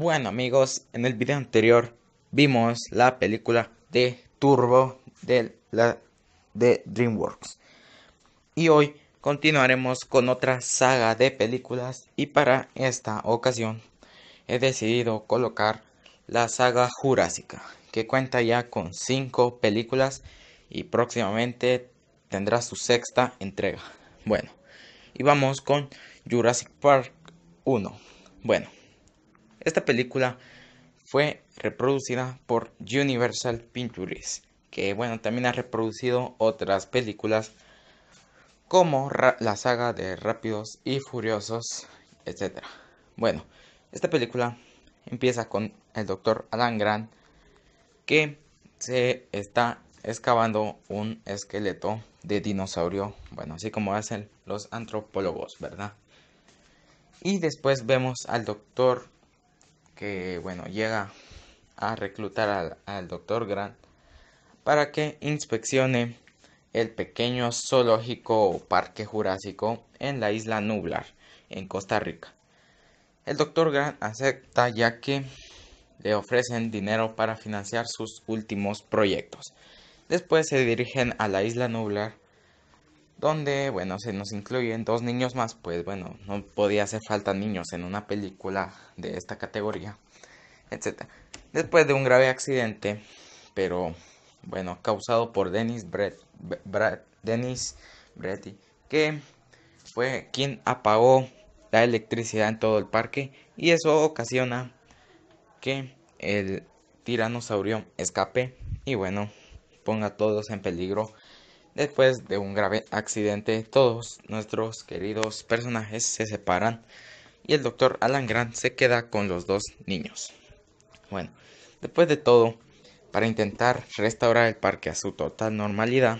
Bueno amigos, en el video anterior vimos la película de Turbo de, la, de DreamWorks. Y hoy continuaremos con otra saga de películas y para esta ocasión he decidido colocar la saga Jurásica, que cuenta ya con 5 películas y próximamente tendrá su sexta entrega. Bueno, y vamos con Jurassic Park 1. Bueno, esta película fue reproducida por Universal Pictures, que bueno, también ha reproducido otras películas como la saga de Rápidos y Furiosos, etc. Bueno, esta película empieza con el doctor Alan Grant que se está excavando un esqueleto de dinosaurio, bueno, así como hacen los antropólogos, ¿verdad? Y después vemos al doctor que bueno, llega a reclutar al, doctor Grant para que inspeccione el pequeño zoológico parque jurásico en la isla Nublar, en Costa Rica. El doctor Grant acepta ya que le ofrecen dinero para financiar sus últimos proyectos. Después se dirigen a la isla Nublar donde, bueno, se nos incluyen dos niños más, pues bueno, no podía hacer falta niños en una película de esta categoría, etc. Después de un grave accidente, pero bueno, causado por Dennis, Brett, Brett, que fue quien apagó la electricidad en todo el parque y eso ocasiona que el tiranosaurio escape y bueno, ponga a todos en peligro Después de un grave accidente, todos nuestros queridos personajes se separan y el doctor Alan Grant se queda con los dos niños. Bueno, después de todo, para intentar restaurar el parque a su total normalidad,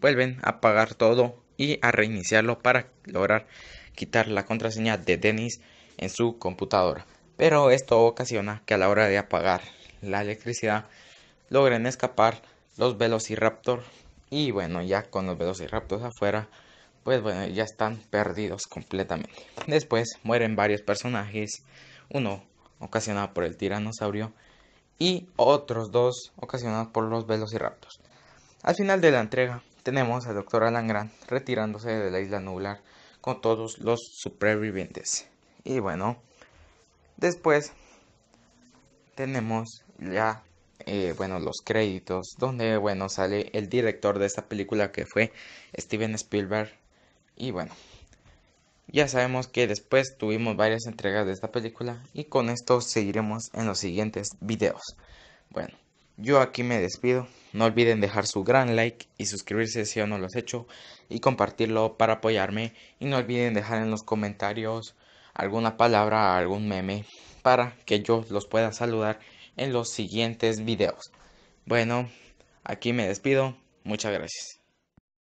vuelven a apagar todo y a reiniciarlo para lograr quitar la contraseña de Dennis en su computadora. Pero esto ocasiona que a la hora de apagar la electricidad logren escapar los Velociraptor y bueno, ya con los raptos afuera, pues bueno, ya están perdidos completamente. Después mueren varios personajes, uno ocasionado por el tiranosaurio y otros dos ocasionados por los raptos Al final de la entrega tenemos al Dr. Alan Grant retirándose de la isla nublar con todos los supervivientes. Y bueno, después tenemos ya eh, bueno, los créditos, donde, bueno, sale el director de esta película que fue Steven Spielberg. Y bueno, ya sabemos que después tuvimos varias entregas de esta película y con esto seguiremos en los siguientes videos. Bueno, yo aquí me despido. No olviden dejar su gran like y suscribirse si aún no lo has hecho y compartirlo para apoyarme. Y no olviden dejar en los comentarios alguna palabra, algún meme para que yo los pueda saludar en los siguientes videos. Bueno, aquí me despido. Muchas gracias.